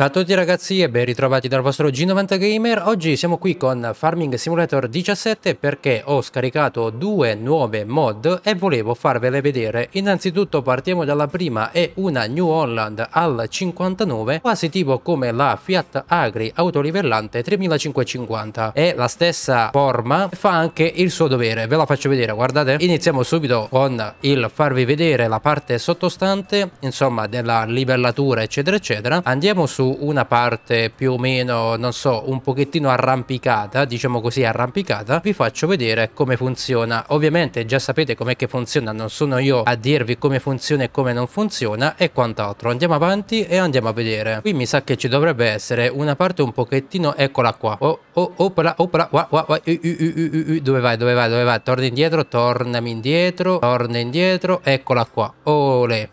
Ciao a tutti ragazzi e ben ritrovati dal vostro G90Gamer. Oggi siamo qui con Farming Simulator 17 perché ho scaricato due nuove mod e volevo farvele vedere. Innanzitutto partiamo dalla prima, è una New Holland al 59, quasi tipo come la Fiat Agri autolivellante 3550. È la stessa forma, fa anche il suo dovere, ve la faccio vedere, guardate. Iniziamo subito con il farvi vedere la parte sottostante, insomma della livellatura eccetera eccetera. Andiamo su una parte più o meno, non so, un pochettino arrampicata, diciamo così arrampicata, vi faccio vedere come funziona. Ovviamente già sapete com'è che funziona, non sono io a dirvi come funziona e come non funziona e quant'altro. Andiamo avanti e andiamo a vedere. Qui mi sa che ci dovrebbe essere una parte un pochettino, eccola qua. Oh, oh, opala, opala, wa, wa, wa, u, u, u, dove vai, dove vai, dove vai, torna indietro, tornami indietro, torna indietro, eccola qua, ole.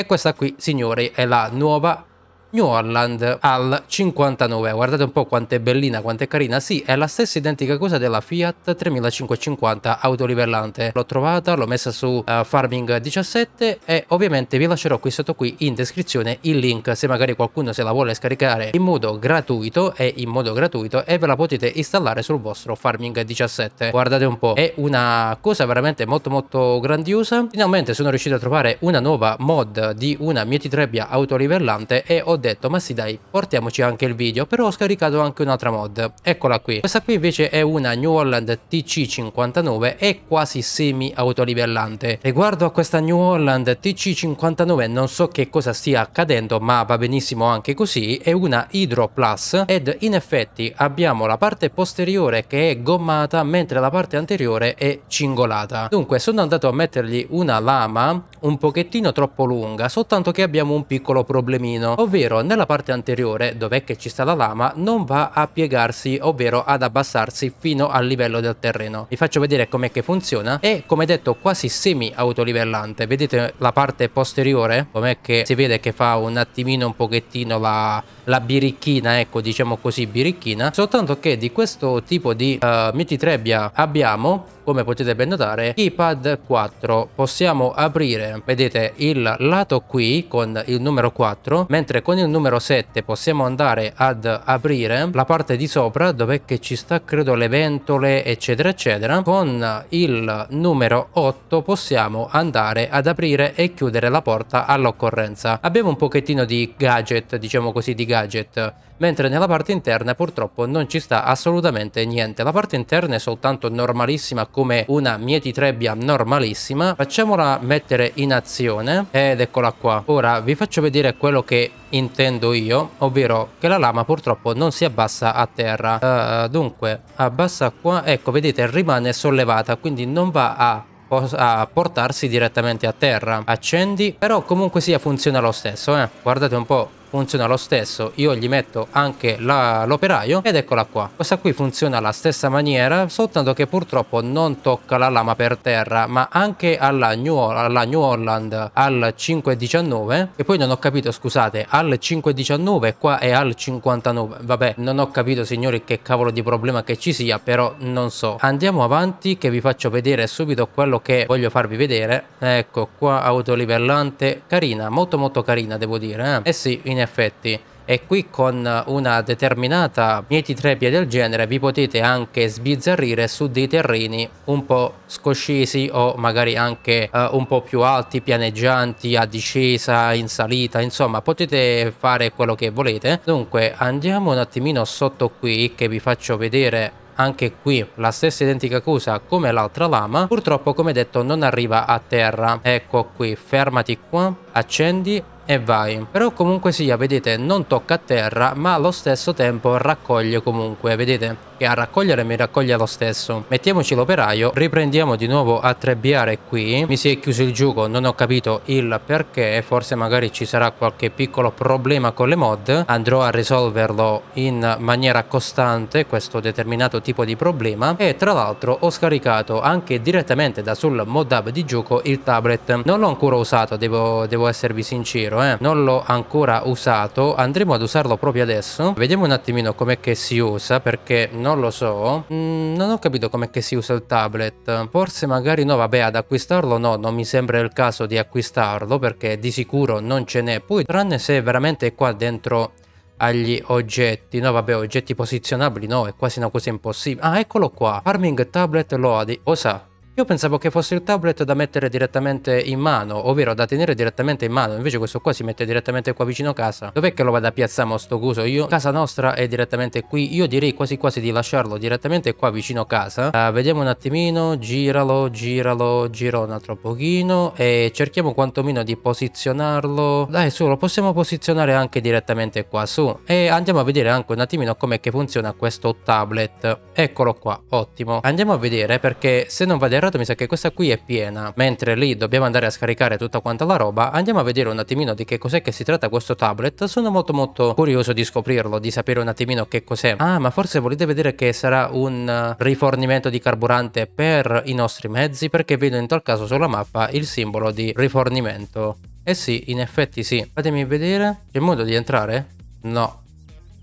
E questa qui, signori, è la nuova New Orleans al 59 guardate un po' quanto è bellina quanto è carina sì è la stessa identica cosa della Fiat 3550 autolivellante l'ho trovata l'ho messa su uh, Farming 17 e ovviamente vi lascerò qui sotto qui in descrizione il link se magari qualcuno se la vuole scaricare in modo gratuito e in modo gratuito e ve la potete installare sul vostro Farming 17 guardate un po' è una cosa veramente molto molto grandiosa finalmente sono riuscito a trovare una nuova mod di una mietitrebbia autolivellante e ho detto ma sì dai portiamoci anche il video però ho scaricato anche un'altra mod eccola qui questa qui invece è una New Holland TC59 è quasi semi autolivellante riguardo a questa New Holland TC59 non so che cosa stia accadendo ma va benissimo anche così è una Hydro Plus ed in effetti abbiamo la parte posteriore che è gommata mentre la parte anteriore è cingolata dunque sono andato a mettergli una lama un pochettino troppo lunga soltanto che abbiamo un piccolo problemino ovvero ovvero nella parte anteriore, dov'è che ci sta la lama, non va a piegarsi, ovvero ad abbassarsi fino al livello del terreno. Vi faccio vedere com'è che funziona, è come detto quasi semi autolivellante, vedete la parte posteriore, com'è che si vede che fa un attimino un pochettino la, la birichina, ecco diciamo così birichina, soltanto che di questo tipo di uh, mititrebbia abbiamo come potete ben notare keypad 4 possiamo aprire vedete il lato qui con il numero 4 mentre con con il numero 7 possiamo andare ad aprire la parte di sopra dove ci sta credo le ventole eccetera eccetera con il numero 8 possiamo andare ad aprire e chiudere la porta all'occorrenza abbiamo un pochettino di gadget diciamo così di gadget mentre nella parte interna purtroppo non ci sta assolutamente niente. La parte interna è soltanto normalissima come una mietitrebbia normalissima. Facciamola mettere in azione ed eccola qua. Ora vi faccio vedere quello che intendo io, ovvero che la lama purtroppo non si abbassa a terra. Uh, dunque, abbassa qua, ecco vedete rimane sollevata, quindi non va a a portarsi direttamente a terra accendi però comunque sia funziona lo stesso eh? guardate un po' funziona lo stesso io gli metto anche l'operaio ed eccola qua questa qui funziona alla stessa maniera soltanto che purtroppo non tocca la lama per terra ma anche alla New, alla New Holland al 519 e poi non ho capito scusate al 519 qua è al 59 vabbè non ho capito signori che cavolo di problema che ci sia però non so andiamo avanti che vi faccio vedere subito quello che voglio farvi vedere ecco qua autolivellante carina molto molto carina devo dire eh, eh sì in in effetti. E qui con una determinata mietitrepia del genere vi potete anche sbizzarrire su dei terreni un po' scoscesi o magari anche uh, un po' più alti, pianeggianti, a discesa, in salita, insomma potete fare quello che volete. Dunque andiamo un attimino sotto qui che vi faccio vedere anche qui la stessa identica cosa come l'altra lama purtroppo come detto non arriva a terra ecco qui fermati qua accendi e vai. Però comunque sia, vedete, non tocca a terra, ma allo stesso tempo raccoglie comunque, vedete? Che a raccogliere mi raccoglie lo stesso. Mettiamoci l'operaio, riprendiamo di nuovo a trebbiare qui. Mi si è chiuso il gioco, non ho capito il perché, forse magari ci sarà qualche piccolo problema con le mod. Andrò a risolverlo in maniera costante questo determinato tipo di problema. E tra l'altro ho scaricato anche direttamente da sul mod hub di gioco il tablet. Non l'ho ancora usato, devo, devo esservi sincero vero eh? non l'ho ancora usato andremo ad usarlo proprio adesso vediamo un attimino com'è che si usa perché non lo so mm, non ho capito com'è che si usa il tablet forse magari no vabbè ad acquistarlo no non mi sembra il caso di acquistarlo perché di sicuro non ce n'è poi tranne se veramente è qua dentro agli oggetti no vabbè oggetti posizionabili no è quasi una cosa impossibile ah eccolo qua farming tablet loadi osa io pensavo che fosse il tablet da mettere direttamente in mano, ovvero da tenere direttamente in mano, invece questo qua si mette direttamente qua vicino a casa. Dov'è che lo vado a piazzare sto coso? Io, casa nostra è direttamente qui, io direi quasi quasi di lasciarlo direttamente qua vicino a casa. Uh, vediamo un attimino, giralo, giralo, giro un altro pochino e cerchiamo quantomeno di posizionarlo. Dai su, lo possiamo posizionare anche direttamente qua su e andiamo a vedere anche un attimino com'è che funziona questo tablet. Eccolo qua, ottimo. Andiamo a vedere perché se non vado errato comprato mi sa che questa qui è piena, mentre lì dobbiamo andare a scaricare tutta quanta la roba, andiamo a vedere un attimino di che cos'è che si tratta questo tablet, sono molto molto curioso di scoprirlo, di sapere un attimino che cos'è. Ah, ma forse volete vedere che sarà un eh, rifornimento di carburante per i nostri mezzi, perché vedo in tal caso sulla mappa il simbolo di rifornimento. Eh sì, in effetti sì. Fatemi vedere. C'è modo di entrare? No,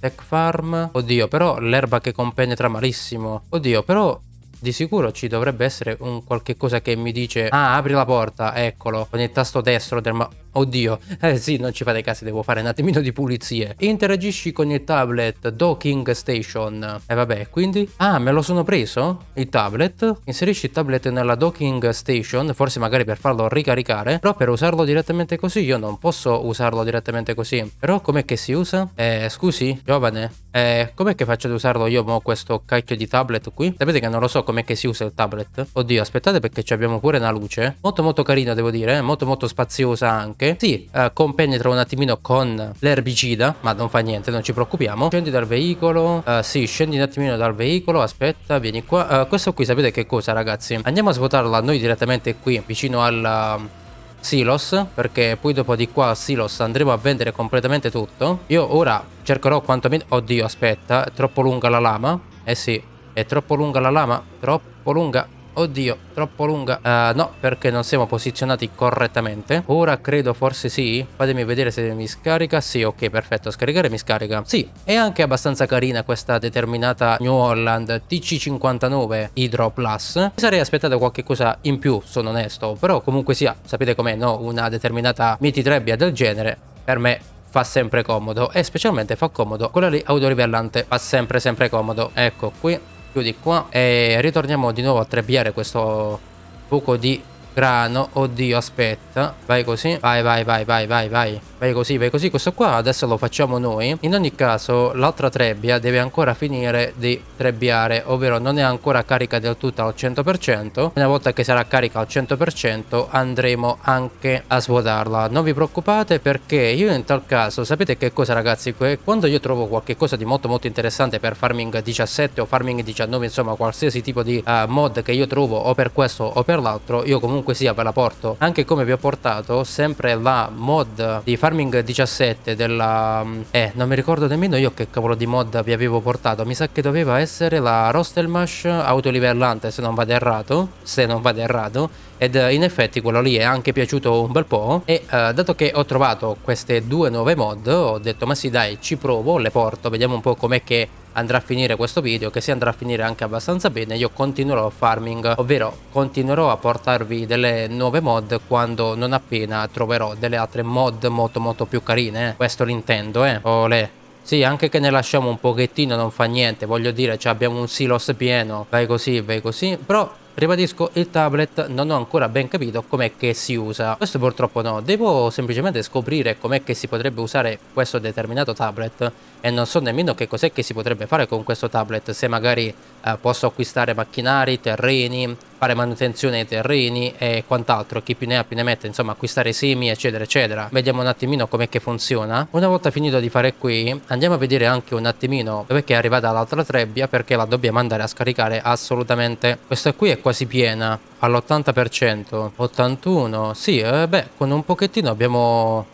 Tech Farm. Oddio, però l'erba che compenetra malissimo. Oddio, però di sicuro ci dovrebbe essere un qualche cosa che mi dice ah apri la porta eccolo con il tasto destro del ma Oddio, eh sì, non ci fate caso, devo fare un attimino di pulizie. Interagisci con il tablet Docking Station. E eh, vabbè, quindi... Ah, me lo sono preso? Il tablet? Inserisci il tablet nella Docking Station, forse magari per farlo ricaricare. Però per usarlo direttamente così io non posso usarlo direttamente così. Però com'è che si usa? Eh, scusi, giovane. Eh, com'è che faccio ad usarlo io mo questo cacchio di tablet qui? Sapete che non lo so come com'è che si usa il tablet. Oddio, aspettate perché abbiamo pure una luce. Molto molto carina devo dire, eh. molto molto spaziosa anche. Si eh, compenetra un attimino con l'erbicida, ma non fa niente, non ci preoccupiamo. Scendi dal veicolo, eh, sì, scendi un attimino dal veicolo, aspetta, vieni qua. Eh, questo qui sapete che cosa ragazzi? Andiamo a svuotarla noi direttamente qui, vicino al... Eh, Silos perché poi dopo di qua a Silos andremo a vendere completamente tutto io ora cercherò quantomeno oddio aspetta è troppo lunga la lama eh sì è troppo lunga la lama? Troppo lunga. Oddio, troppo lunga. Uh, no, perché non siamo posizionati correttamente. Ora credo forse sì. Fatemi vedere se mi scarica. Sì, ok, perfetto. Scaricare mi scarica. Sì, è anche abbastanza carina questa determinata New Holland TC59 Hydro Plus. Mi sarei aspettato qualche cosa in più, sono onesto. Però comunque sia, sapete com'è, no? Una determinata Miti Trebbia del genere. Per me fa sempre comodo e specialmente fa comodo quella lì autorivellante fa sempre sempre comodo ecco qui chiudi qua e ritorniamo di nuovo a trebbiare questo buco di Grano, oddio, aspetta. Vai così. Vai, vai, vai, vai, vai, vai. Vai così, vai così. Questo qua adesso lo facciamo noi. In ogni caso, l'altra trebbia deve ancora finire di trebbiare, ovvero non è ancora carica del tutto al 100%. Una volta che sarà carica al 100% andremo anche a svuotarla. Non vi preoccupate perché io in tal caso, sapete che cosa ragazzi? Quando io trovo qualche cosa di molto molto interessante per farming 17 o farming 19, insomma qualsiasi tipo di uh, mod che io trovo o per questo o per l'altro, io comunque comunque sia ve la porto anche come vi ho portato sempre la mod di Farming 17 della... Mm, eh non mi ricordo nemmeno io che cavolo di mod vi avevo portato mi sa che doveva essere la Rostelmash autolivellante se non vado errato se non vado errato ed eh, in effetti quello lì è anche piaciuto un bel po' e uh, dato che ho trovato queste due nuove mod ho detto ma sì dai ci provo le porto vediamo un po' com'è che andrà a finire questo video che si andrà a finire anche abbastanza bene io continuerò farming ovvero continuerò a portarvi delle nuove mod quando non appena troverò delle altre mod molto molto più carine eh. questo l'intendo eh olè sì, anche che ne lasciamo un pochettino non fa niente, voglio dire, cioè abbiamo un silos pieno, vai così, vai così, però Ribadisco, il tablet non ho ancora ben capito com'è che si usa. Questo purtroppo no, devo semplicemente scoprire com'è che si potrebbe usare questo determinato tablet e non so nemmeno che cos'è che si potrebbe fare con questo tablet, se magari eh, posso acquistare macchinari, terreni, fare manutenzione ai terreni e quant'altro, chi più ne ha più ne mette, insomma acquistare semi eccetera eccetera. Vediamo un attimino com'è che funziona. Una volta finito di fare qui andiamo a vedere anche un attimino dove è arrivata l'altra trebbia perché la dobbiamo andare a scaricare assolutamente. Questa qui è quasi piena all'80%, 81, sì, eh, beh con un pochettino abbiamo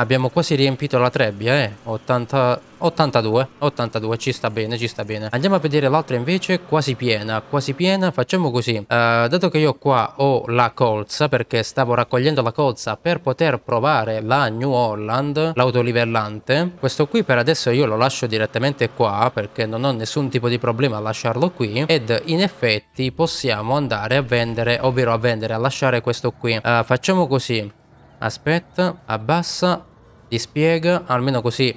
Abbiamo quasi riempito la trebbia, eh. 80... 82, 82, ci sta bene, ci sta bene. Andiamo a vedere l'altra invece, quasi piena, quasi piena. Facciamo così, uh, dato che io qua ho la colza, perché stavo raccogliendo la colza per poter provare la New Holland, l'autolivellante. Questo qui per adesso io lo lascio direttamente qua, perché non ho nessun tipo di problema a lasciarlo qui. Ed in effetti possiamo andare a vendere, ovvero a vendere, a lasciare questo qui. Uh, facciamo così, aspetta, abbassa dispiega, almeno così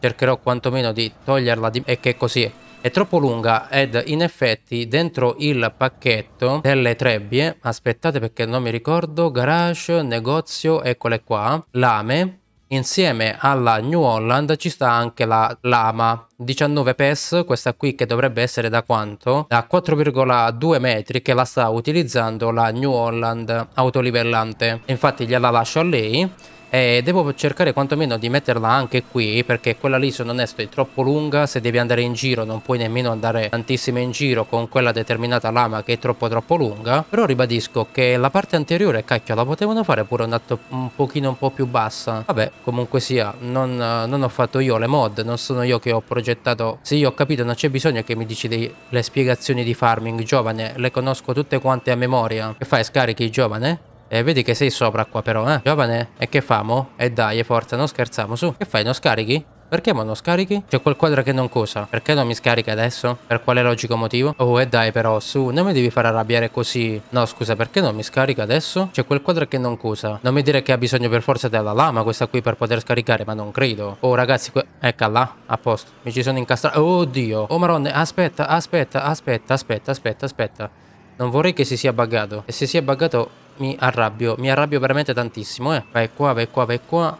cercherò quantomeno di toglierla di... e che così è troppo lunga ed in effetti dentro il pacchetto delle trebbie, aspettate perché non mi ricordo, garage, negozio, eccole qua, lame, insieme alla New Holland ci sta anche la lama 19 PES, questa qui che dovrebbe essere da quanto? Da 4,2 metri che la sta utilizzando la New Holland autolivellante, infatti gliela lascio a lei e devo cercare quantomeno di metterla anche qui perché quella lì sono onesto è troppo lunga se devi andare in giro non puoi nemmeno andare tantissimo in giro con quella determinata lama che è troppo troppo lunga però ribadisco che la parte anteriore cacchio la potevano fare pure un, atto, un pochino un po' più bassa vabbè comunque sia non, non, ho fatto io le mod non sono io che ho progettato se io ho capito non c'è bisogno che mi dici dei, le spiegazioni di farming giovane le conosco tutte quante a memoria che fai scarichi giovane eh, vedi che sei sopra qua però, eh. Giovane, e che famo? E eh dai, forza, non scherziamo, su. Che fai, non scarichi? Perché ma non scarichi? C'è quel quadro che non cosa. Perché non mi scarica adesso? Per quale logico motivo? Oh, e eh, dai però, su, non mi devi far arrabbiare così. No, scusa, perché non mi scarica adesso? C'è quel quadro che non cosa. Non mi dire che ha bisogno per forza della lama questa qui per poter scaricare, ma non credo. Oh, ragazzi, que... là, a posto. Mi ci sono incastrato. Oddio. Oh, maronne, aspetta, aspetta, aspetta, aspetta, aspetta, aspetta. Non vorrei che si sia buggato. E se si è buggato, mi arrabbio, mi arrabbio veramente tantissimo, eh. Vai qua, vai qua, vai qua.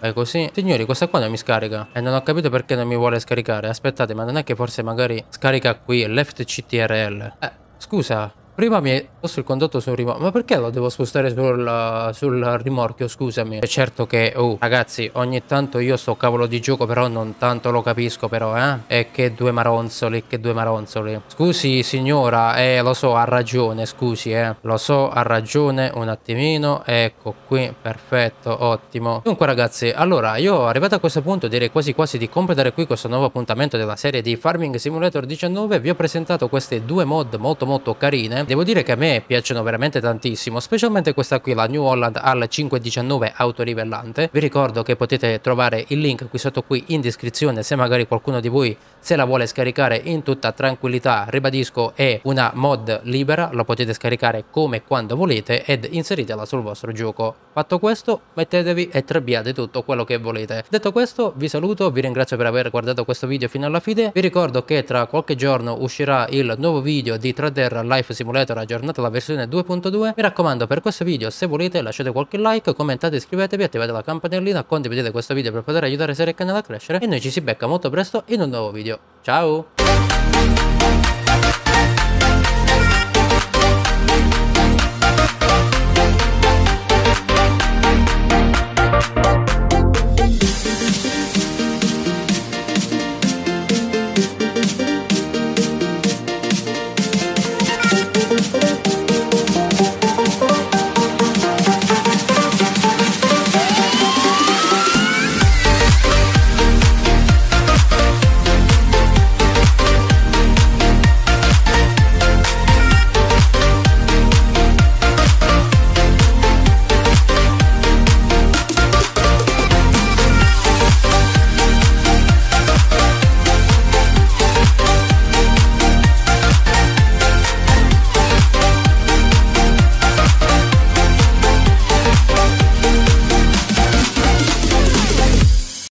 Vai così. Signori, questa qua non mi scarica. E non ho capito perché non mi vuole scaricare. Aspettate, ma non è che forse magari scarica qui, left CTRL. Eh, scusa, prima mi... Posso il condotto sul rimorchio. Ma perché lo devo spostare sul, sul rimorchio? Scusami. È certo che, oh, ragazzi, ogni tanto io sto cavolo di gioco, però non tanto lo capisco, però, eh. E che due maronzoli, che due maronzoli. Scusi, signora, eh, lo so, ha ragione, scusi, eh. Lo so, ha ragione, un attimino. Ecco qui, perfetto, ottimo. Dunque, ragazzi, allora, io arrivato a questo punto direi quasi quasi di completare qui questo nuovo appuntamento della serie di Farming Simulator 19. Vi ho presentato queste due mod molto molto carine. Devo dire che a me piacciono veramente tantissimo, specialmente questa qui, la New Holland al 519 autorivellante. Vi ricordo che potete trovare il link qui sotto qui in descrizione se magari qualcuno di voi se la vuole scaricare in tutta tranquillità. Ribadisco, è una mod libera, la potete scaricare come e quando volete ed inseritela sul vostro gioco. Fatto questo, mettetevi e trebbiate tutto quello che volete. Detto questo, vi saluto, vi ringrazio per aver guardato questo video fino alla fine. Vi ricordo che tra qualche giorno uscirà il nuovo video di Trader Life Simulator aggiornato la versione 2.2. Mi raccomando per questo video se volete lasciate qualche like, commentate, iscrivetevi, attivate la campanellina, condividete questo video per poter aiutare Serie Canale a crescere e noi ci si becca molto presto in un nuovo video. Ciao!